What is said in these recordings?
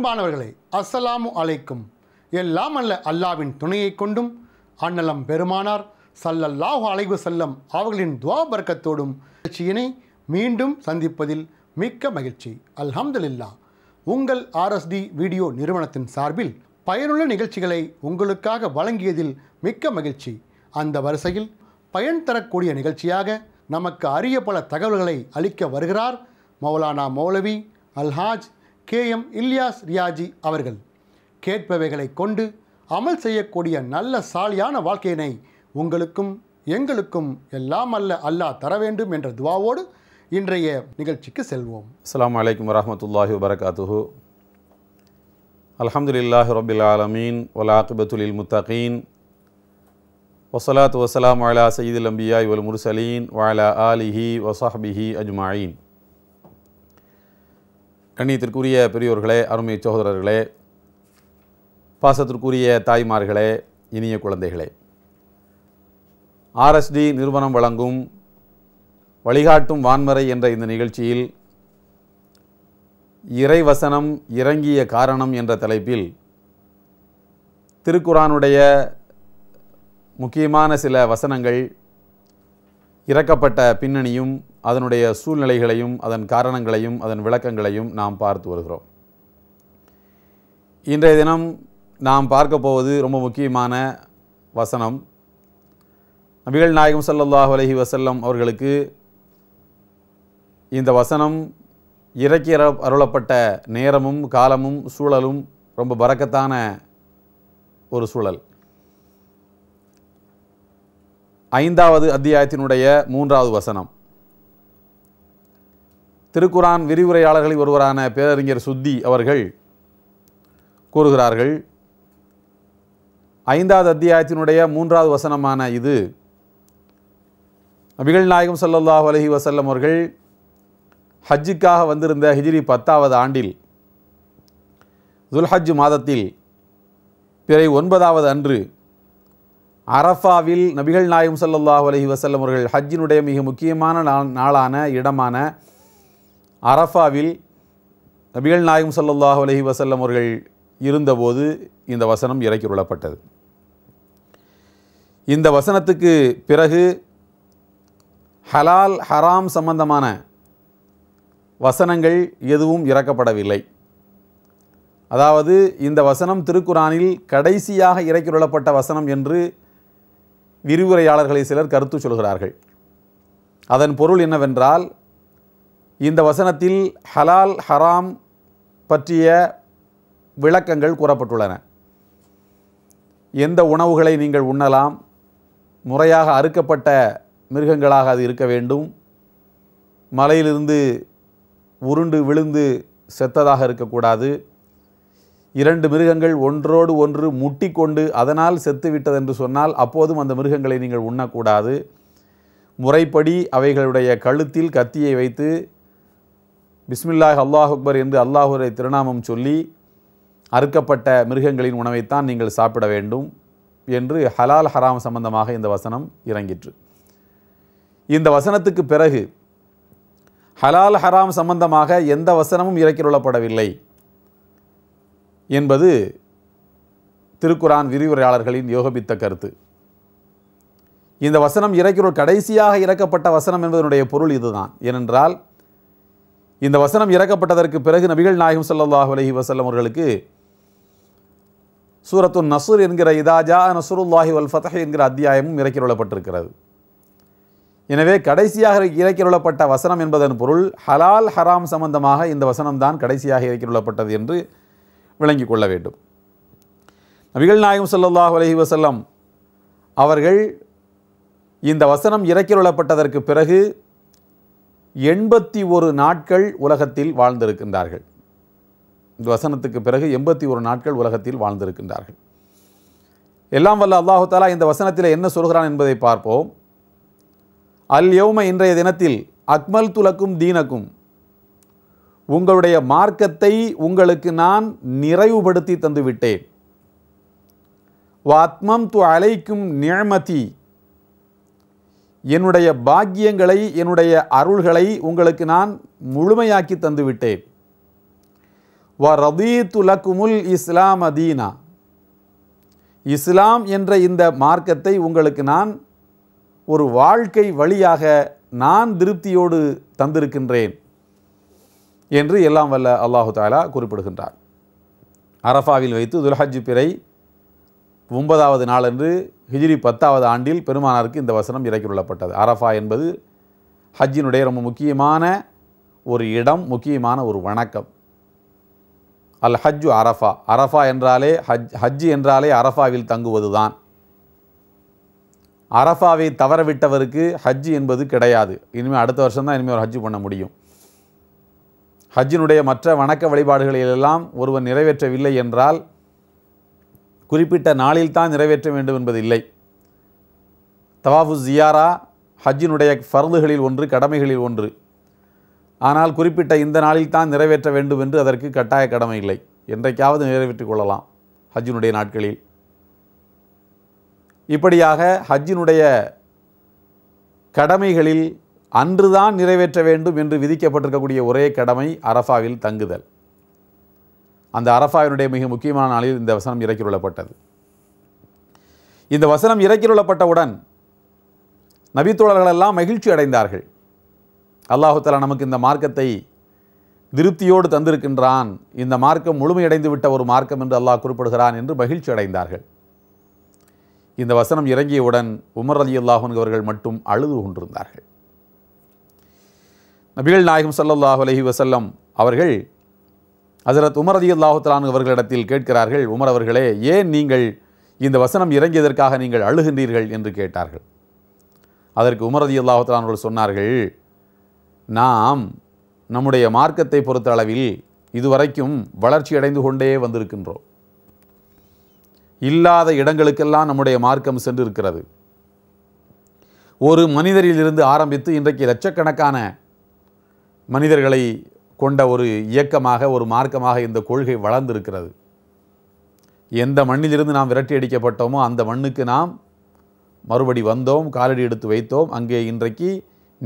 அன்பானவர்களை அஸ்ஸலாமு அலைக்கும் எல்லாம் அல்ல அல்லாவின் துணையை கொண்டும் அன்னலம் பெருமானார் சல்லல்லாஹு அலைகு செல்லம் அவர்களின் துவா பர்க்கத்தோடும் நிகழ்ச்சியினை மீண்டும் சந்திப்பதில் மிக்க மகிழ்ச்சி அல்ஹம்துலில்லா உங்கள் ஆர்எஸ்டி வீடியோ நிறுவனத்தின் சார்பில் பயனுள்ள நிகழ்ச்சிகளை உங்களுக்காக வழங்கியதில் மிக்க மகிழ்ச்சி அந்த வரிசையில் பயன் தரக்கூடிய நிகழ்ச்சியாக நமக்கு அரிய பல தகவல்களை அளிக்க வருகிறார் மௌலானா மௌலவி அல்ஹாஜ் கே எம் இல்லியாஸ் ரியாஜி அவர்கள் கேட்பவைகளை கொண்டு அமல் செய்யக்கூடிய நல்ல சாலியான வாழ்க்கையினை உங்களுக்கும் எங்களுக்கும் எல்லாம் அல்ல அல்லாஹ் தர வேண்டும் என்ற துவாவோடு இன்றைய நிகழ்ச்சிக்கு செல்வோம் அஸ்லாம் வலைக்கம் வரமத்துல்லாஹி அலமது இல்லாஹ் ரபில் ஆலமீன் வலாக்கிபத்துலில் முத்தகீன் ஒசலாத் வசலாம் வாலா சயீதுல் அம்பியாய் வல் முர்சலீன் வாலா ஆலிஹி வசாஹ்பிஹி அஜ்மாயின் கண்ணியத்திற்குரிய பெரியோர்களே அருமை சகோதரர்களே பாசத்திற்குரிய தாய்மார்களே இனிய குழந்தைகளே ஆர்எஸ்டி நிறுவனம் வழங்கும் வழிகாட்டும் வான்மறை என்ற இந்த நிகழ்ச்சியில் இறைவசனம் இறங்கிய காரணம் என்ற தலைப்பில் திருக்குறானுடைய முக்கியமான சில வசனங்கள் இறக்கப்பட்ட பின்னணியும் அதனுடைய சூழ்நிலைகளையும் அதன் காரணங்களையும் அதன் விளக்கங்களையும் நாம் பார்த்து வருகிறோம் இன்றைய தினம் நாம் பார்க்க போவது ரொம்ப முக்கியமான வசனம் நபிகள் நாயகம் சல்லாஹ் அலஹி வசல்லம் அவர்களுக்கு இந்த வசனம் இறக்கி அருளப்பட்ட நேரமும் காலமும் சூழலும் ரொம்ப பறக்கத்தான ஒரு சூழல் ஐந்தாவது அத்தியாயத்தினுடைய மூன்றாவது வசனம் திருக்குரான் விரிவுரையாளர்களில் ஒருவரான பேரறிஞர் சுத்தி அவர்கள் கூறுகிறார்கள் ஐந்தாவது அத்தியாயத்தினுடைய மூன்றாவது வசனமான இது நபிகள் நாயகம் சல்லாஹ் அலஹி வசல்லம் அவர்கள் ஹஜ்ஜுக்காக வந்திருந்த ஹிஜ்ரி பத்தாவது ஆண்டில் துல்ஹஜ் மாதத்தில் பிறை ஒன்பதாவது அன்று அரஃபாவில் நபிகள் நாயகம் சல்லாஹ் அலஹி வசல்லம் அவர்கள் ஹஜ்ஜினுடைய மிக முக்கியமான நாளான இடமான அரஃபாவில் நபிகள் நாயகம் சல்லாஹ் அலஹி வசல்லம் அவர்கள் இருந்தபோது இந்த வசனம் இறக்கி கொள்ளப்பட்டது இந்த வசனத்துக்கு பிறகு ஹலால் ஹராம் சம்பந்தமான வசனங்கள் எதுவும் இறக்கப்படவில்லை அதாவது இந்த வசனம் திருக்குறானில் கடைசியாக இறக்கியுள்ளப்பட்ட வசனம் என்று விரிவுரையாளர்களை சிலர் கருத்து சொல்கிறார்கள் அதன் பொருள் என்னவென்றால் இந்த வசனத்தில் ஹலால் ஹராம் பற்றிய விளக்கங்கள் கூறப்பட்டுள்ளன எந்த உணவுகளை நீங்கள் உண்ணலாம் முறையாக அறுக்கப்பட்ட மிருகங்களாக அது இருக்க வேண்டும் மலையிலிருந்து உருண்டு விழுந்து செத்ததாக இருக்கக்கூடாது இரண்டு மிருகங்கள் ஒன்றோடு ஒன்று முட்டி கொண்டு அதனால் செத்துவிட்டதென்று சொன்னால் அப்போதும் அந்த மிருகங்களை நீங்கள் உண்ணக்கூடாது முறைப்படி அவைகளுடைய கழுத்தில் கத்தியை வைத்து பிஸ்மில்லாஹ் அல்லாஹ் அக்பர் என்று அல்லாஹுரை திருநாமம் சொல்லி அறுக்கப்பட்ட மிருகங்களின் உணவைத்தான் நீங்கள் சாப்பிட வேண்டும் என்று ஹலால் ஹராம் சம்பந்தமாக இந்த வசனம் இறங்கிற்று இந்த வசனத்துக்கு பிறகு ஹலால் ஹராம் சம்பந்தமாக எந்த வசனமும் இறக்கிரொள்ளப்படவில்லை என்பது திருக்குரான் விரிவுரையாளர்களின் யோகபித்த கருத்து இந்த வசனம் இறக்கிறோர் கடைசியாக இறக்கப்பட்ட வசனம் என்பதனுடைய பொருள் இதுதான் ஏனென்றால் இந்த வசனம் இறக்கப்பட்டதற்கு பிறகு நபிகள் நாயகம் சல்லாஹ் அலஹி வசல்லம் அவர்களுக்கு சூரத்து நசூர் என்கிற இதாஜா நசூருல்லாஹி வல் ஃபதஹ் என்கிற அத்தியாயமும் இறக்கிரொள்ளப்பட்டிருக்கிறது எனவே கடைசியாக இறக்கிரொள்ளப்பட்ட வசனம் என்பதன் பொருள் ஹலால் ஹராம் சம்பந்தமாக இந்த வசனம்தான் கடைசியாக இறக்கிரொள்ளப்பட்டது என்று விளங்கி கொள்ள வேண்டும் நபிகள் நாயகம் சல்லாஹ் அலஹி வசல்லம் அவர்கள் இந்த வசனம் இறக்கிரொள்ளப்பட்டதற்கு பிறகு எண்பத்தி ஒரு நாட்கள் உலகத்தில் வாழ்ந்திருக்கின்றார்கள் இந்த வசனத்துக்கு பிறகு எண்பத்தி ஒரு நாட்கள் உலகத்தில் வாழ்ந்திருக்கின்றார்கள் எல்லாம் வல்ல அல்லாஹு தாலா இந்த வசனத்தில் என்ன சொல்கிறான் என்பதை பார்ப்போம் அல் யௌம இன்றைய தினத்தில் அக்மல் துலக்கும் தீனக்கும் உங்களுடைய மார்க்கத்தை உங்களுக்கு நான் நிறைவுபடுத்தி தந்துவிட்டேன் வாத்மம் து அலைக்கும் நியமதி என்னுடைய பாக்கியங்களை என்னுடைய அருள்களை உங்களுக்கு நான் முழுமையாக்கி தந்துவிட்டேன் வ ரதீத்து லக்குமுல் இஸ்லாம் அதீனா இஸ்லாம் என்ற இந்த மார்க்கத்தை உங்களுக்கு நான் ஒரு வாழ்க்கை வழியாக நான் திருப்தியோடு தந்திருக்கின்றேன் என்று எல்லாம் வல்ல அல்லாஹு தாலா குறிப்பிடுகின்றார் அரஃபாவில் வைத்து துல்ஹஜ் பிறை ஒன்பதாவது நாளன்று ஹிஜ்ரி பத்தாவது ஆண்டில் பெருமானாருக்கு இந்த வசனம் இறக்கி கொள்ளப்பட்டது அரஃபா என்பது ஹஜ்ஜினுடைய ரொம்ப முக்கியமான ஒரு இடம் முக்கியமான ஒரு வணக்கம் அல் ஹஜ்ஜு அரஃபா அரஃபா என்றாலே ஹஜ் ஹஜ்ஜு என்றாலே அரஃபாவில் தங்குவது தான் அரஃபாவை தவறவிட்டவருக்கு ஹஜ்ஜு என்பது கிடையாது இனிமேல் அடுத்த வருஷம் தான் இனிமேல் ஒரு ஹஜ்ஜு பண்ண முடியும் ஹஜ்ஜினுடைய மற்ற வணக்க வழிபாடுகளிலெல்லாம் ஒருவர் நிறைவேற்றவில்லை என்றால் குறிப்பிட்ட நாளில் தான் நிறைவேற்ற வேண்டும் என்பதில்லை தவாஃபு ஜியாரா ஹஜ்ஜினுடைய ஃபர்துகளில் ஒன்று கடமைகளில் ஒன்று ஆனால் குறிப்பிட்ட இந்த நாளில் தான் நிறைவேற்ற வேண்டும் என்று அதற்கு கட்டாய கடமை இல்லை என்றைக்காவது நிறைவேற்றிக் கொள்ளலாம் ஹஜ்ஜினுடைய நாட்களில் இப்படியாக ஹஜ்ஜினுடைய கடமைகளில் அன்றுதான் நிறைவேற்ற வேண்டும் என்று விதிக்கப்பட்டிருக்கக்கூடிய ஒரே கடமை அரஃபாவில் தங்குதல் அந்த அரஃபாவினுடைய மிக முக்கியமான நாளில் இந்த வசனம் இறக்கியுள்ளப்பட்டது இந்த வசனம் இறக்கியுள்ளப்பட்டவுடன் நபித்தோழர்கள் எல்லாம் மகிழ்ச்சி அடைந்தார்கள் அல்லாஹுத்தலா நமக்கு இந்த மார்க்கத்தை திருப்தியோடு தந்திருக்கின்றான் இந்த மார்க்கம் முழுமையடைந்து விட்ட ஒரு மார்க்கம் என்று அல்லாஹ் குறிப்பிடுகிறான் என்று மகிழ்ச்சி அடைந்தார்கள் இந்த வசனம் இறங்கியவுடன் உமர் அலி அல்லாஹன் அவர்கள் மட்டும் அழுது கொண்டிருந்தார்கள் நபிகள் நாயகம் சல்லாஹ் அலஹி வசல்லம் அவர்கள் அசரத் உமர் அதி அல்லாஹுத்தலான் அவர்களிடத்தில் கேட்கிறார்கள் உமர் அவர்களே ஏன் நீங்கள் இந்த வசனம் இறங்கியதற்காக நீங்கள் அழுகின்றீர்கள் என்று கேட்டார்கள் அதற்கு உமர் அதி அல்லாஹுத்தலான் அவர்கள் சொன்னார்கள் நாம் நம்முடைய மார்க்கத்தை பொறுத்த அளவில் இதுவரைக்கும் வளர்ச்சி அடைந்து கொண்டே வந்திருக்கின்றோம் இல்லாத இடங்களுக்கெல்லாம் நம்முடைய மார்க்கம் சென்றிருக்கிறது ஒரு மனிதரிலிருந்து ஆரம்பித்து இன்றைக்கு லட்சக்கணக்கான மனிதர்களை கொண்ட ஒரு இயக்கமாக ஒரு மார்க்கமாக இந்த கொள்கை வளர்ந்திருக்கிறது எந்த மண்ணிலிருந்து நாம் விரட்டி அடிக்கப்பட்டோமோ அந்த மண்ணுக்கு நாம் மறுபடி வந்தோம் காலடி எடுத்து வைத்தோம் அங்கே இன்றைக்கு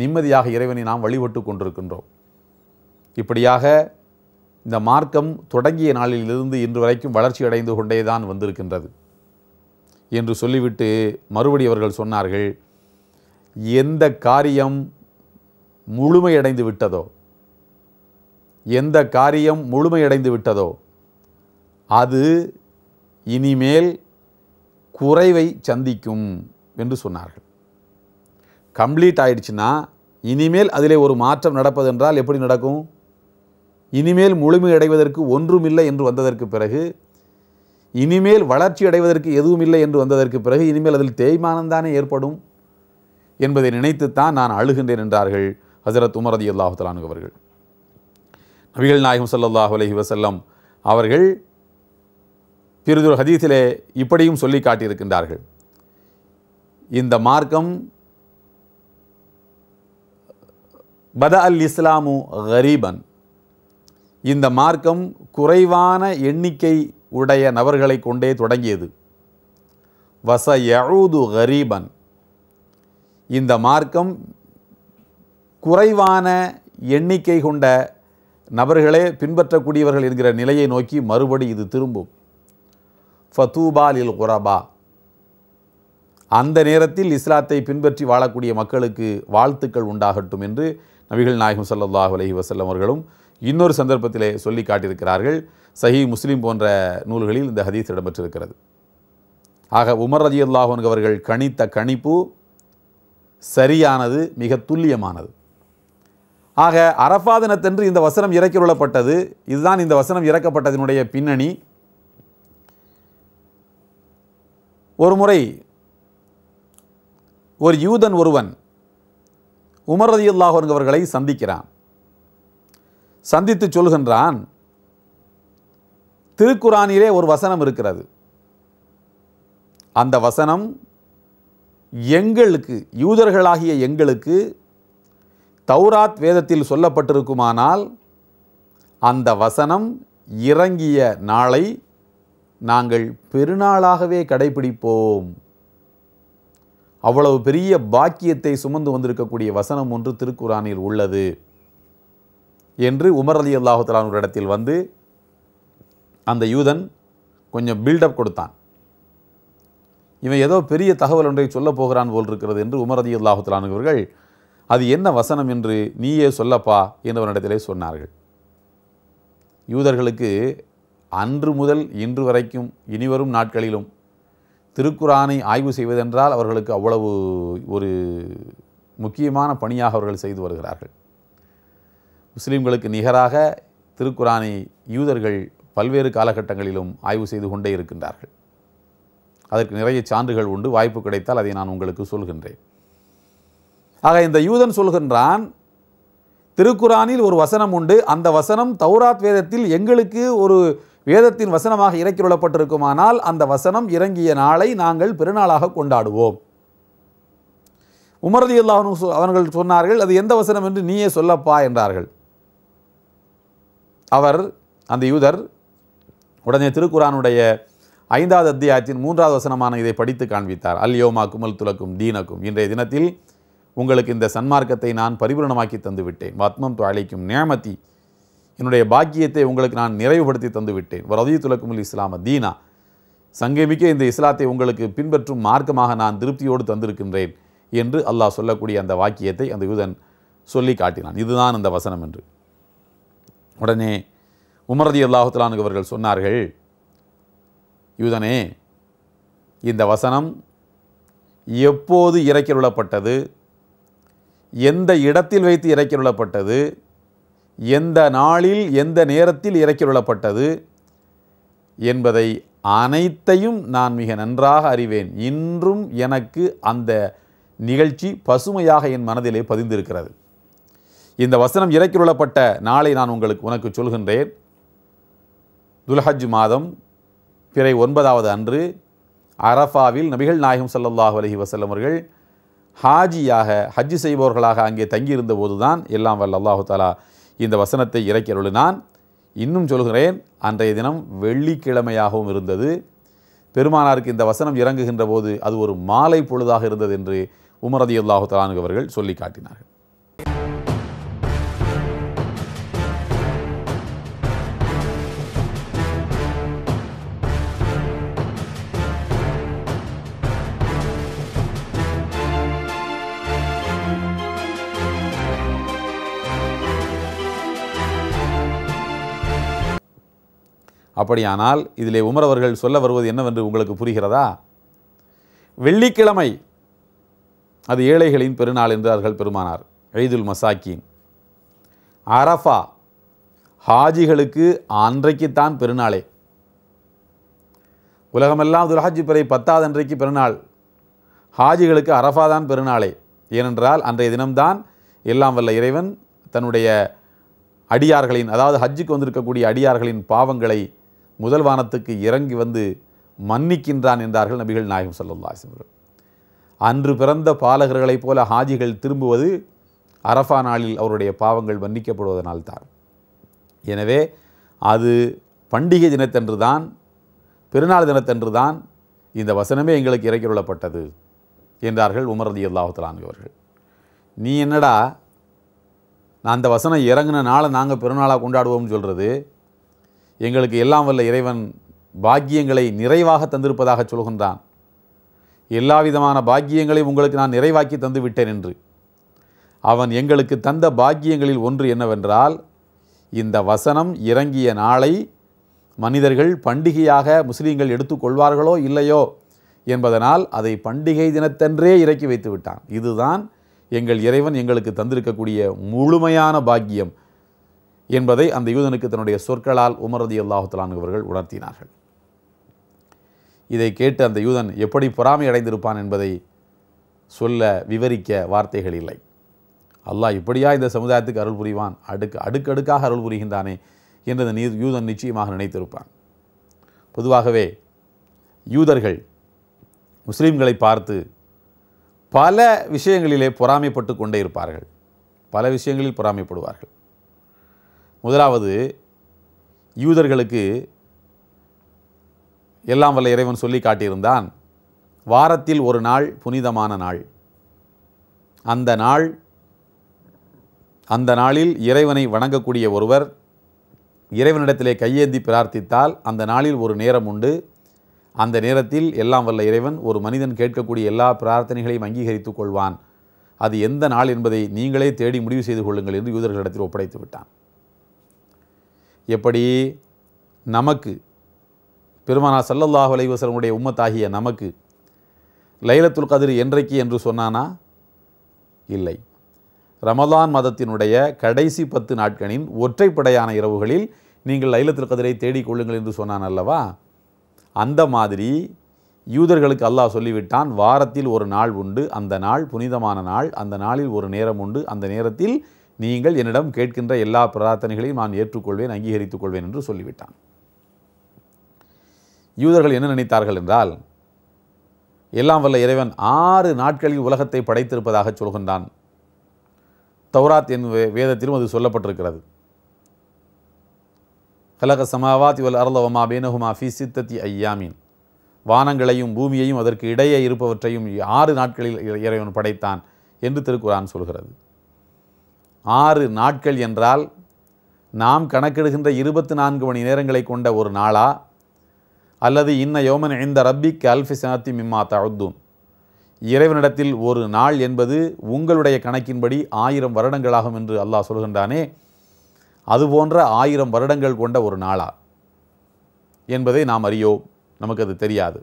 நிம்மதியாக இறைவனை நாம் வழிபட்டு கொண்டிருக்கின்றோம் இப்படியாக இந்த மார்க்கம் தொடங்கிய நாளிலிருந்து இன்று வரைக்கும் வளர்ச்சி அடைந்து கொண்டே தான் வந்திருக்கின்றது என்று சொல்லிவிட்டு மறுபடி அவர்கள் சொன்னார்கள் எந்த காரியம் முழுமையடைந்து விட்டதோ எந்த காரியம் முழுமையடைந்து விட்டதோ அது இனிமேல் குறைவை சந்திக்கும் என்று சொன்னார்கள் கம்ப்ளீட் ஆயிடுச்சுன்னா இனிமேல் அதிலே ஒரு மாற்றம் நடப்பதென்றால் எப்படி நடக்கும் இனிமேல் முழுமையடைவதற்கு ஒன்றுமில்லை என்று வந்ததற்கு பிறகு இனிமேல் வளர்ச்சி அடைவதற்கு எதுவும் இல்லை என்று வந்ததற்கு பிறகு இனிமேல் அதில் தானே ஏற்படும் என்பதை நினைத்துத்தான் நான் அழுகின்றேன் என்றார்கள் ஹசரத் உமரதி அல்லாஹுத்தலானு அவர்கள் நபிகள் நாயகம் சல்லாஹ் அலஹி வசல்லம் அவர்கள் பிறிதொரு ஹதீஸிலே இப்படியும் சொல்லி காட்டியிருக்கின்றார்கள் இந்த மார்க்கம் பத அல் இஸ்லாமு கரீபன் இந்த மார்க்கம் குறைவான எண்ணிக்கை உடைய நபர்களை கொண்டே தொடங்கியது வச யழுது கரீபன் இந்த மார்க்கம் குறைவான எண்ணிக்கை கொண்ட நபர்களே பின்பற்றக்கூடியவர்கள் என்கிற நிலையை நோக்கி மறுபடி இது திரும்பும் ஃபதூபாலில் குரபா அந்த நேரத்தில் இஸ்லாத்தை பின்பற்றி வாழக்கூடிய மக்களுக்கு வாழ்த்துக்கள் உண்டாகட்டும் என்று நபிகள் நாயகம் சல்லாஹ் அலஹி வசல்லம் அவர்களும் இன்னொரு சந்தர்ப்பத்திலே சொல்லி காட்டியிருக்கிறார்கள் சஹி முஸ்லீம் போன்ற நூல்களில் இந்த ஹதீஸ் இடம்பெற்றிருக்கிறது ஆக உமர் ரஜி அல்லாஹன் அவர்கள் கணித்த கணிப்பு சரியானது மிக துல்லியமானது ஆக அரஃபா தினத்தன்று இந்த வசனம் இறக்கியுள்ளப்பட்டது இதுதான் இந்த வசனம் இறக்கப்பட்டதனுடைய பின்னணி ஒரு முறை ஒரு யூதன் ஒருவன் உமர் அவர்களை சந்திக்கிறான் சந்தித்து சொல்கின்றான் திருக்குறானிலே ஒரு வசனம் இருக்கிறது அந்த வசனம் எங்களுக்கு யூதர்களாகிய எங்களுக்கு தௌராத் வேதத்தில் சொல்லப்பட்டிருக்குமானால் அந்த வசனம் இறங்கிய நாளை நாங்கள் பெருநாளாகவே கடைபிடிப்போம் அவ்வளவு பெரிய பாக்கியத்தை சுமந்து வந்திருக்கக்கூடிய வசனம் ஒன்று திருக்குறானில் உள்ளது என்று உமர் அலி அல்லாஹுத்தலானுடைய இடத்தில் வந்து அந்த யூதன் கொஞ்சம் பில்டப் கொடுத்தான் இவன் ஏதோ பெரிய தகவல் ஒன்றை சொல்லப் போகிறான் போல் இருக்கிறது என்று உமர் அலி அல்லாஹுத்தலானுவர்கள் அது என்ன வசனம் என்று நீயே சொல்லப்பா என்றவனிடத்திலே சொன்னார்கள் யூதர்களுக்கு அன்று முதல் இன்று வரைக்கும் இனிவரும் நாட்களிலும் திருக்குறானை ஆய்வு செய்வதென்றால் அவர்களுக்கு அவ்வளவு ஒரு முக்கியமான பணியாக அவர்கள் செய்து வருகிறார்கள் முஸ்லீம்களுக்கு நிகராக திருக்குறானை யூதர்கள் பல்வேறு காலகட்டங்களிலும் ஆய்வு செய்து கொண்டே இருக்கின்றார்கள் அதற்கு நிறைய சான்றுகள் உண்டு வாய்ப்பு கிடைத்தால் அதை நான் உங்களுக்கு சொல்கின்றேன் ஆக இந்த யூதன் சொல்கின்றான் திருக்குறானில் ஒரு வசனம் உண்டு அந்த வசனம் தௌராத் வேதத்தில் எங்களுக்கு ஒரு வேதத்தின் வசனமாக இறக்கி கொள்ளப்பட்டிருக்குமானால் அந்த வசனம் இறங்கிய நாளை நாங்கள் பெருநாளாக கொண்டாடுவோம் உமரதி அல்லாஹ் அவர்கள் சொன்னார்கள் அது எந்த வசனம் என்று நீயே சொல்லப்பா என்றார்கள் அவர் அந்த யூதர் உடனே திருக்குறானுடைய ஐந்தாவது அத்தியாயத்தின் மூன்றாவது வசனமான இதை படித்து காண்பித்தார் அல்யோமா குமல் துலக்கும் தீனக்கும் இன்றைய தினத்தில் உங்களுக்கு இந்த சன்மார்க்கத்தை நான் பரிபூரணமாக்கி தந்துவிட்டேன் வத்மம் அழைக்கும் நேமதி என்னுடைய பாக்கியத்தை உங்களுக்கு நான் நிறைவுபடுத்தி தந்துவிட்டேன் வரதிய துலக்குமுல் இஸ்லாம தீனா சங்கமிக்க இந்த இஸ்லாத்தை உங்களுக்கு பின்பற்றும் மார்க்கமாக நான் திருப்தியோடு தந்திருக்கின்றேன் என்று அல்லாஹ் சொல்லக்கூடிய அந்த வாக்கியத்தை அந்த யூதன் சொல்லி காட்டினான் இதுதான் அந்த வசனம் என்று உடனே உமரதி அல்லாஹுத்தலானு அவர்கள் சொன்னார்கள் யூதனே இந்த வசனம் எப்போது இறக்கியுள்ளப்பட்டது எந்த இடத்தில் வைத்து இறக்கியுள்ளப்பட்டது எந்த நாளில் எந்த நேரத்தில் இறக்கியுள்ளப்பட்டது என்பதை அனைத்தையும் நான் மிக நன்றாக அறிவேன் இன்றும் எனக்கு அந்த நிகழ்ச்சி பசுமையாக என் மனதிலே பதிந்திருக்கிறது இந்த வசனம் இறக்கியுள்ளப்பட்ட நாளை நான் உங்களுக்கு உனக்கு சொல்கின்றேன் துல்ஹஜ் மாதம் பிறை ஒன்பதாவது அன்று அரஃபாவில் நபிகள் நாயகம் சல்லாஹ் அலஹி வசல்லம் அவர்கள் ஹாஜியாக ஹஜ் செய்பவர்களாக அங்கே தங்கியிருந்த தான் எல்லாம் வல்ல அல்லாஹு தாலா இந்த வசனத்தை நான் இன்னும் சொல்கிறேன் அன்றைய தினம் வெள்ளிக்கிழமையாகவும் இருந்தது பெருமானாருக்கு இந்த வசனம் இறங்குகின்ற போது அது ஒரு மாலை பொழுதாக இருந்தது என்று உமரதி அல்லாஹு தலானுக்கு அவர்கள் சொல்லி காட்டினார்கள் அப்படியானால் இதிலே உமர் அவர்கள் சொல்ல வருவது என்னவென்று உங்களுக்கு புரிகிறதா வெள்ளிக்கிழமை அது ஏழைகளின் பெருநாள் என்றார்கள் பெருமானார் ஐதுல் மசாக்கீன் அரஃபா ஹாஜிகளுக்கு அன்றைக்குத்தான் பெருநாளே உலகமெல்லாம் துல்ஹாஜி பிறை பத்தாவது அன்றைக்கு பெருநாள் ஹாஜிகளுக்கு அரஃபா தான் பெருநாளே ஏனென்றால் அன்றைய தினம்தான் எல்லாம் வல்ல இறைவன் தன்னுடைய அடியார்களின் அதாவது ஹஜ்ஜுக்கு வந்திருக்கக்கூடிய அடியார்களின் பாவங்களை முதல் வானத்துக்கு இறங்கி வந்து மன்னிக்கின்றான் என்றார்கள் நபிகள் நாயகம் சல்லுல்லாஹிம் அவர்கள் அன்று பிறந்த பாலகர்களைப் போல ஹாஜிகள் திரும்புவது அரஃபா நாளில் அவருடைய பாவங்கள் மன்னிக்கப்படுவதனால்தான் எனவே அது பண்டிகை தினத்தன்று தான் பெருநாள் தினத்தன்று தான் இந்த வசனமே எங்களுக்கு இறக்கியுள்ளப்பட்டது என்றார்கள் உமர் ரதி அல்லாஹுத்தலான் அவர்கள் நீ என்னடா நான் அந்த வசனம் இறங்கின நாளை நாங்கள் பெருநாளாக கொண்டாடுவோம்னு சொல்கிறது எங்களுக்கு எல்லாம் வல்ல இறைவன் பாக்கியங்களை நிறைவாக தந்திருப்பதாக சொல்கின்றான் எல்லா விதமான பாக்கியங்களையும் உங்களுக்கு நான் நிறைவாக்கி தந்து விட்டேன் என்று அவன் எங்களுக்கு தந்த பாக்கியங்களில் ஒன்று என்னவென்றால் இந்த வசனம் இறங்கிய நாளை மனிதர்கள் பண்டிகையாக முஸ்லீம்கள் எடுத்துக்கொள்வார்களோ இல்லையோ என்பதனால் அதை பண்டிகை தினத்தன்றே இறக்கி வைத்து விட்டான் இதுதான் எங்கள் இறைவன் எங்களுக்கு தந்திருக்கக்கூடிய முழுமையான பாக்கியம் என்பதை அந்த யூதனுக்கு தன்னுடைய சொற்களால் உமரதி அல்லாஹுத்தலான் அவர்கள் உணர்த்தினார்கள் இதை கேட்டு அந்த யூதன் எப்படி பொறாமை அடைந்திருப்பான் என்பதை சொல்ல விவரிக்க வார்த்தைகள் இல்லை அல்லாஹ் இப்படியா இந்த சமுதாயத்துக்கு அருள் புரிவான் அடுக்கு அடுக்கடுக்காக அருள் புரிகின்றானே என்று நீ யூதன் நிச்சயமாக நினைத்திருப்பான் பொதுவாகவே யூதர்கள் முஸ்லீம்களை பார்த்து பல விஷயங்களிலே பொறாமைப்பட்டு கொண்டே இருப்பார்கள் பல விஷயங்களில் பொறாமைப்படுவார்கள் முதலாவது யூதர்களுக்கு எல்லாம் வல்ல இறைவன் சொல்லி காட்டியிருந்தான் வாரத்தில் ஒரு நாள் புனிதமான நாள் அந்த நாள் அந்த நாளில் இறைவனை வணங்கக்கூடிய ஒருவர் இறைவனிடத்திலே கையேந்தி பிரார்த்தித்தால் அந்த நாளில் ஒரு நேரம் உண்டு அந்த நேரத்தில் எல்லாம் வல்ல இறைவன் ஒரு மனிதன் கேட்கக்கூடிய எல்லா பிரார்த்தனைகளையும் அங்கீகரித்து கொள்வான் அது எந்த நாள் என்பதை நீங்களே தேடி முடிவு செய்து கொள்ளுங்கள் என்று யூதர்களிடத்தில் ஒப்படைத்து விட்டான் எப்படி நமக்கு பெருமானா சல்லல்லாஹ் அலைவசனுடைய உம்மத்தாகிய நமக்கு லைலத்துல் கதிர் என்றைக்கு என்று சொன்னானா இல்லை ரமதான் மதத்தினுடைய கடைசி பத்து நாட்களின் ஒற்றைப்படையான இரவுகளில் நீங்கள் லைலத்துல் கதிரை தேடிக்கொள்ளுங்கள் என்று சொன்னான் அல்லவா அந்த மாதிரி யூதர்களுக்கு அல்லாஹ் சொல்லிவிட்டான் வாரத்தில் ஒரு நாள் உண்டு அந்த நாள் புனிதமான நாள் அந்த நாளில் ஒரு நேரம் உண்டு அந்த நேரத்தில் நீங்கள் என்னிடம் கேட்கின்ற எல்லா பிரார்த்தனைகளையும் நான் ஏற்றுக்கொள்வேன் அங்கீகரித்துக் கொள்வேன் என்று சொல்லிவிட்டான் யூதர்கள் என்ன நினைத்தார்கள் என்றால் எல்லாம் வல்ல இறைவன் ஆறு நாட்களில் உலகத்தை படைத்திருப்பதாக சொல்கின்றான் தௌராத் என் வேதத்திலும் அது சொல்லப்பட்டிருக்கிறது கலக சமாவாத் இவள் அருளவமா பேனகுமா ஃபி சித்தத்தி ஐயாமீன் வானங்களையும் பூமியையும் அதற்கு இடையே இருப்பவற்றையும் ஆறு நாட்களில் இறைவன் படைத்தான் என்று திருக்குறான் சொல்கிறது ஆறு நாட்கள் என்றால் நாம் கணக்கெடுகின்ற இருபத்தி நான்கு மணி நேரங்களை கொண்ட ஒரு நாளா அல்லது இன்ன யோமன் இந்த ரப்பிக்கு அல்ஃபி சனத்தி மிம்மா தகுதும் இறைவனிடத்தில் ஒரு நாள் என்பது உங்களுடைய கணக்கின்படி ஆயிரம் வருடங்களாகும் என்று அல்லாஹ் சொல்கின்றானே அதுபோன்ற ஆயிரம் வருடங்கள் கொண்ட ஒரு நாளா என்பதை நாம் அறியோம் நமக்கு அது தெரியாது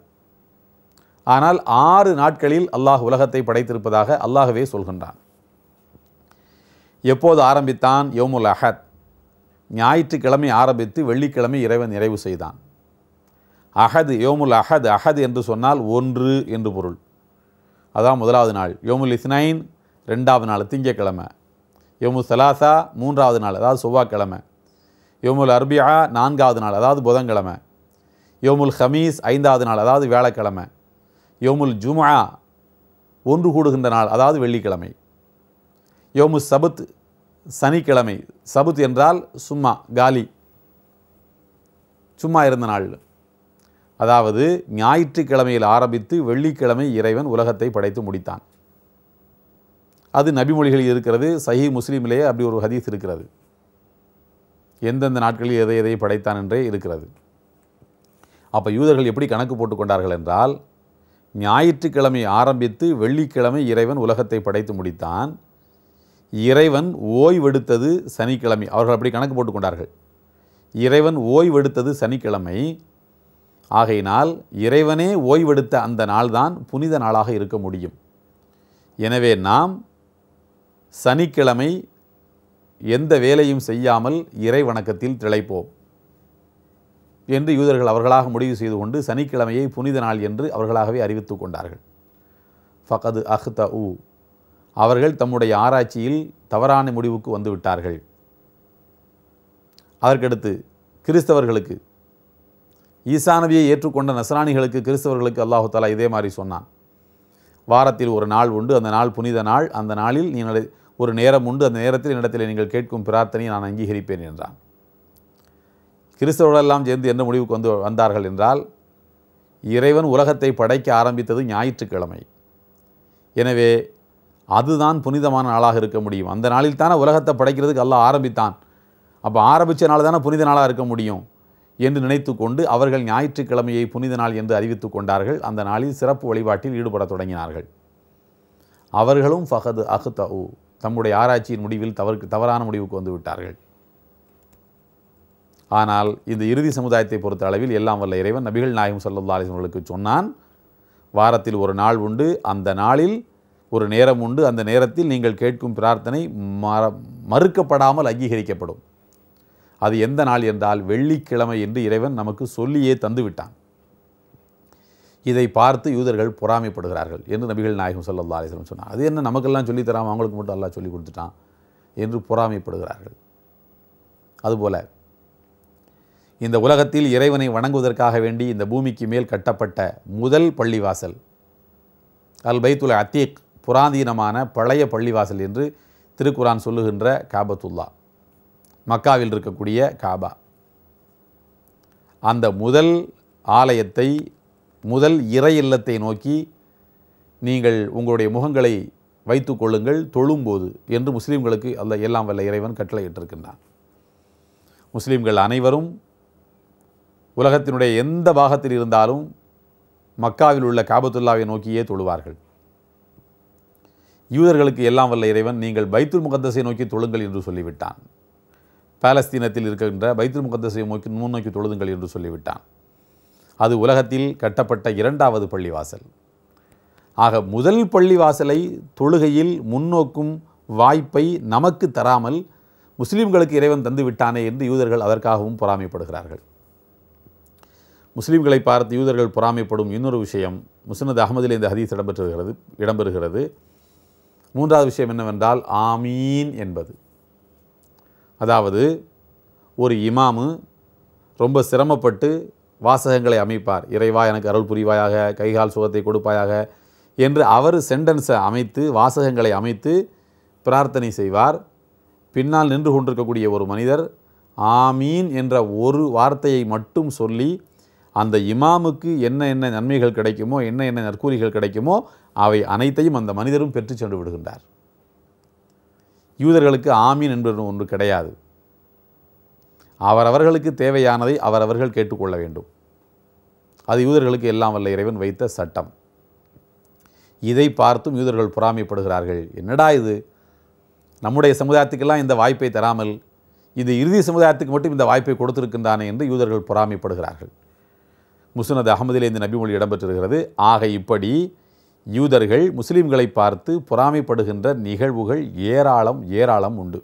ஆனால் ஆறு நாட்களில் அல்லாஹ் உலகத்தை படைத்திருப்பதாக அல்லாஹவே சொல்கின்றான் எப்போது ஆரம்பித்தான் யோமுல் அஹத் ஞாயிற்றுக்கிழமை ஆரம்பித்து வெள்ளிக்கிழமை இறைவன் நிறைவு செய்தான் அஹது யோமுல் அஹத் அஹத் என்று சொன்னால் ஒன்று என்று பொருள் அதான் முதலாவது நாள் யோமுல் இஸ்னைன் ரெண்டாவது நாள் திங்கக்கிழமை யோமுல் சலாசா மூன்றாவது நாள் அதாவது செவ்வாய்க்கிழமை யோமுல் அர்பியா நான்காவது நாள் அதாவது புதன்கிழமை யோமுல் ஹமீஸ் ஐந்தாவது நாள் அதாவது வேளக்கிழமை யோமுல் ஜுமா ஒன்று கூடுகின்ற நாள் அதாவது வெள்ளிக்கிழமை யோமு சபுத் சனிக்கிழமை சபுத் என்றால் சும்மா காலி சும்மா இருந்த நாள் அதாவது ஞாயிற்றுக்கிழமையில் ஆரம்பித்து வெள்ளிக்கிழமை இறைவன் உலகத்தை படைத்து முடித்தான் அது நபிமொழிகளில் இருக்கிறது சஹி முஸ்லீமிலேயே அப்படி ஒரு ஹதீஸ் இருக்கிறது எந்தெந்த நாட்களில் எதை எதை படைத்தான் என்றே இருக்கிறது அப்போ யூதர்கள் எப்படி கணக்கு போட்டுக்கொண்டார்கள் என்றால் ஞாயிற்றுக்கிழமை ஆரம்பித்து வெள்ளிக்கிழமை இறைவன் உலகத்தை படைத்து முடித்தான் இறைவன் ஓய்வெடுத்தது சனிக்கிழமை அவர்கள் அப்படி கணக்கு போட்டுக்கொண்டார்கள் இறைவன் ஓய்வெடுத்தது சனிக்கிழமை ஆகையினால் இறைவனே ஓய்வெடுத்த அந்த நாள்தான் புனித நாளாக இருக்க முடியும் எனவே நாம் சனிக்கிழமை எந்த வேலையும் செய்யாமல் இறை வணக்கத்தில் திளைப்போம் என்று யூதர்கள் அவர்களாக முடிவு செய்து கொண்டு சனிக்கிழமையை புனித நாள் என்று அவர்களாகவே அறிவித்து கொண்டார்கள் ஃபகது அஹ்த உ அவர்கள் தம்முடைய ஆராய்ச்சியில் தவறான முடிவுக்கு வந்துவிட்டார்கள் அதற்கடுத்து கிறிஸ்தவர்களுக்கு ஈசானவியை ஏற்றுக்கொண்ட நசராணிகளுக்கு கிறிஸ்தவர்களுக்கு அல்லாஹு தாலா இதே மாதிரி சொன்னான் வாரத்தில் ஒரு நாள் உண்டு அந்த நாள் புனித நாள் அந்த நாளில் நீ ஒரு நேரம் உண்டு அந்த நேரத்தில் என்னிடத்தில் நீங்கள் கேட்கும் பிரார்த்தனை நான் அங்கீகரிப்பேன் என்றான் கிறிஸ்தவர்களெல்லாம் சேர்ந்து என்ன முடிவுக்கு வந்து வந்தார்கள் என்றால் இறைவன் உலகத்தை படைக்க ஆரம்பித்தது ஞாயிற்றுக்கிழமை எனவே அதுதான் புனிதமான நாளாக இருக்க முடியும் அந்த நாளில் தானே உலகத்தை படைக்கிறதுக்கு எல்லாம் ஆரம்பித்தான் அப்போ ஆரம்பித்த நாள் தானே புனித நாளாக இருக்க முடியும் என்று நினைத்து கொண்டு அவர்கள் ஞாயிற்றுக்கிழமையை புனித நாள் என்று அறிவித்து கொண்டார்கள் அந்த நாளில் சிறப்பு வழிபாட்டில் ஈடுபட தொடங்கினார்கள் அவர்களும் ஃபஹது உ தம்முடைய ஆராய்ச்சியின் முடிவில் தவறு தவறான முடிவுக்கு வந்து விட்டார்கள் ஆனால் இந்த இறுதி சமுதாயத்தை பொறுத்த அளவில் எல்லாம் வல்ல இறைவன் நபிகள் நாயகம் சல்லா அலிஸ்வர்களுக்கு சொன்னான் வாரத்தில் ஒரு நாள் உண்டு அந்த நாளில் ஒரு நேரம் உண்டு அந்த நேரத்தில் நீங்கள் கேட்கும் பிரார்த்தனை மற மறுக்கப்படாமல் அங்கீகரிக்கப்படும் அது எந்த நாள் என்றால் வெள்ளிக்கிழமை என்று இறைவன் நமக்கு சொல்லியே தந்துவிட்டான் இதை பார்த்து யூதர்கள் பொறாமைப்படுகிறார்கள் என்று நபிகள் நாயகம் சொல்லல்லா அலிஸ்லம் சொன்னார் அது என்ன நமக்கெல்லாம் சொல்லித்தராமல் அவங்களுக்கு மட்டும் அல்லா சொல்லி கொடுத்துட்டான் என்று பொறாமைப்படுகிறார்கள் அதுபோல் இந்த உலகத்தில் இறைவனை வணங்குவதற்காக வேண்டி இந்த பூமிக்கு மேல் கட்டப்பட்ட முதல் பள்ளிவாசல் அல் பைத்துல அத்தீக் புராதீனமான பழைய பள்ளிவாசல் என்று திருக்குரான் சொல்லுகின்ற காபத்துல்லா மக்காவில் இருக்கக்கூடிய காபா அந்த முதல் ஆலயத்தை முதல் இறை இல்லத்தை நோக்கி நீங்கள் உங்களுடைய முகங்களை வைத்து கொள்ளுங்கள் தொழும்போது என்று முஸ்லீம்களுக்கு அல்ல எல்லாம் வல்ல இறைவன் கட்டளையிட்டிருக்கின்றான் முஸ்லீம்கள் அனைவரும் உலகத்தினுடைய எந்த பாகத்தில் இருந்தாலும் மக்காவில் உள்ள காபத்துல்லாவை நோக்கியே தொழுவார்கள் யூதர்களுக்கு எல்லாம் வல்ல இறைவன் நீங்கள் பைத்துல் முகந்தசை நோக்கி தொழுங்கள் என்று சொல்லிவிட்டான் பாலஸ்தீனத்தில் இருக்கின்ற பைத்துல் முகந்தசை நோக்கி முன்னோக்கி தொழுதுங்கள் என்று சொல்லிவிட்டான் அது உலகத்தில் கட்டப்பட்ட இரண்டாவது பள்ளிவாசல் ஆக முதல் பள்ளிவாசலை தொழுகையில் முன்னோக்கும் வாய்ப்பை நமக்கு தராமல் முஸ்லீம்களுக்கு இறைவன் தந்து விட்டானே என்று யூதர்கள் அதற்காகவும் பொறாமைப்படுகிறார்கள் முஸ்லீம்களை பார்த்து யூதர்கள் பொறாமைப்படும் இன்னொரு விஷயம் முசனது அகமதிலே இந்த ஹதீஸ் இடம்பெற்றுகிறது இடம்பெறுகிறது மூன்றாவது விஷயம் என்னவென்றால் ஆமீன் என்பது அதாவது ஒரு இமாமு ரொம்ப சிரமப்பட்டு வாசகங்களை அமைப்பார் இறைவா எனக்கு அருள் புரிவாயாக கைகால் சுகத்தை கொடுப்பாயாக என்று அவர் சென்டென்ஸை அமைத்து வாசகங்களை அமைத்து பிரார்த்தனை செய்வார் பின்னால் நின்று கொண்டிருக்கக்கூடிய ஒரு மனிதர் ஆமீன் என்ற ஒரு வார்த்தையை மட்டும் சொல்லி அந்த இமாமுக்கு என்ன என்ன நன்மைகள் கிடைக்குமோ என்ன என்ன நற்கூலிகள் கிடைக்குமோ அவை அனைத்தையும் அந்த மனிதரும் பெற்று சென்று விடுகின்றார் யூதர்களுக்கு ஆமீன் என்பது ஒன்று கிடையாது அவரவர்களுக்கு தேவையானதை அவரவர்கள் கேட்டுக்கொள்ள வேண்டும் அது யூதர்களுக்கு எல்லாம் வல்ல இறைவன் வைத்த சட்டம் இதை பார்த்தும் யூதர்கள் பொறாமைப்படுகிறார்கள் என்னடா இது நம்முடைய சமுதாயத்துக்கெல்லாம் இந்த வாய்ப்பை தராமல் இது இறுதி சமுதாயத்துக்கு மட்டும் இந்த வாய்ப்பை கொடுத்திருக்கின்றானே என்று யூதர்கள் பொறாமைப்படுகிறார்கள் முசுனத் அகமதிலே இந்த நபிமொழி இடம்பெற்றிருக்கிறது ஆக இப்படி யூதர்கள் முஸ்லீம்களை பார்த்து பொறாமைப்படுகின்ற நிகழ்வுகள் ஏராளம் ஏராளம் உண்டு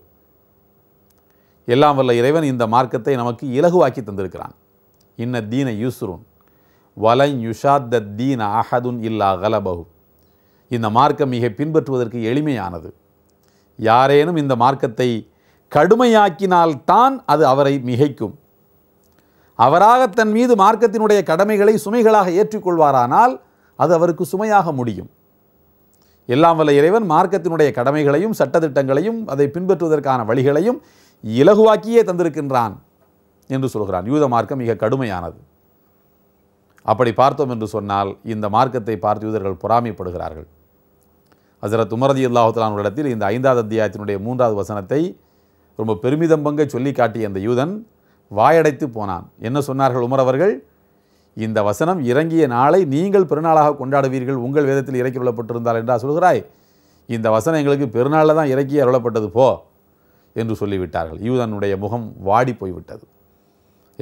எல்லாம் வல்ல இறைவன் இந்த மார்க்கத்தை நமக்கு இலகுவாக்கி தந்திருக்கிறான் இன்ன தீன யூசுருன் வலன் த தீன அஹதுன் இல்லா கலபகு இந்த மார்க்கம் மிக பின்பற்றுவதற்கு எளிமையானது யாரேனும் இந்த மார்க்கத்தை கடுமையாக்கினால்தான் அது அவரை மிகைக்கும் அவராக தன் மீது மார்க்கத்தினுடைய கடமைகளை சுமைகளாக ஏற்றுக்கொள்வாரானால் அது அவருக்கு சுமையாக முடியும் எல்லாம் வல்ல இறைவன் மார்க்கத்தினுடைய கடமைகளையும் சட்டத்திட்டங்களையும் அதை பின்பற்றுவதற்கான வழிகளையும் இலகுவாக்கியே தந்திருக்கின்றான் என்று சொல்கிறான் யூத மார்க்கம் மிக கடுமையானது அப்படி பார்த்தோம் என்று சொன்னால் இந்த மார்க்கத்தை பார்த்து யூதர்கள் பொறாமைப்படுகிறார்கள் அசரத் உமரதி அல்லாஹுத்தலானுடைய இடத்தில் இந்த ஐந்தாவது அத்தியாயத்தினுடைய மூன்றாவது வசனத்தை ரொம்ப பெருமிதம் பங்கை சொல்லி காட்டிய அந்த யூதன் வாயடைத்து போனான் என்ன சொன்னார்கள் உமர் அவர்கள் இந்த வசனம் இறங்கிய நாளை நீங்கள் பெருநாளாக கொண்டாடுவீர்கள் உங்கள் வேதத்தில் இறக்கி கொள்ளப்பட்டிருந்தார் என்றா சொல்கிறாய் இந்த வசனம் எங்களுக்கு பெருநாளில் தான் இறக்கி அருளப்பட்டது போ என்று சொல்லிவிட்டார்கள் யூதனுடைய முகம் வாடி போய்விட்டது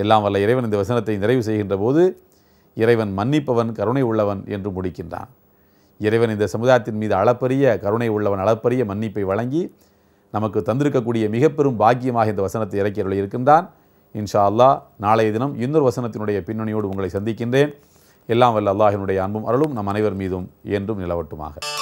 எல்லாம் வல்ல இறைவன் இந்த வசனத்தை நிறைவு செய்கின்ற போது இறைவன் மன்னிப்பவன் கருணை உள்ளவன் என்று முடிக்கின்றான் இறைவன் இந்த சமுதாயத்தின் மீது அளப்பரிய கருணை உள்ளவன் அளப்பரிய மன்னிப்பை வழங்கி நமக்கு தந்திருக்கக்கூடிய மிக பெரும் பாக்கியமாக இந்த வசனத்தை இறக்கியவர்கள் இருக்கின்றான் இன்ஷா அல்லா நாளைய தினம் இன்னொரு வசனத்தினுடைய பின்னணியோடு உங்களை சந்திக்கின்றேன் எல்லாம் வல்ல அல்லாஹினுடைய அன்பும் அருளும் நம் அனைவர் மீதும் என்றும் நிலவட்டுமாக